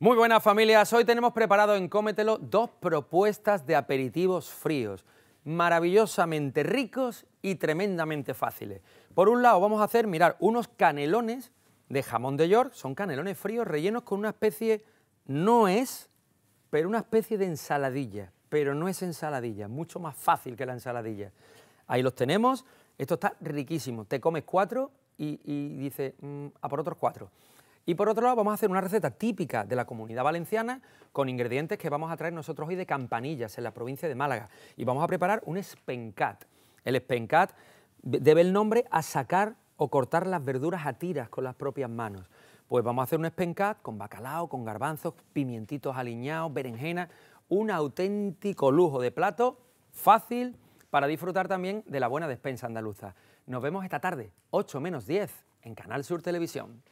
Muy buenas familias, hoy tenemos preparado en Cómetelo dos propuestas de aperitivos fríos, maravillosamente ricos y tremendamente fáciles. Por un lado vamos a hacer, mirar, unos canelones de jamón de york, son canelones fríos rellenos con una especie, no es, pero una especie de ensaladilla, pero no es ensaladilla, mucho más fácil que la ensaladilla. Ahí los tenemos, esto está riquísimo, te comes cuatro y, dices, mm, a por otros cuatro. Y por otro lado vamos a hacer una receta típica de la comunidad valenciana con ingredientes que vamos a traer nosotros hoy de Campanillas, en la provincia de Málaga. Y vamos a preparar un espencat. El espencat debe el nombre a sacar o cortar las verduras a tiras con las propias manos. Pues vamos a hacer un espencat con bacalao, con garbanzos, pimientitos aliñados, berenjena, un auténtico lujo de plato fácil para disfrutar también de la buena despensa andaluza. Nos vemos esta tarde, 8 menos 10, en Canal Sur Televisión.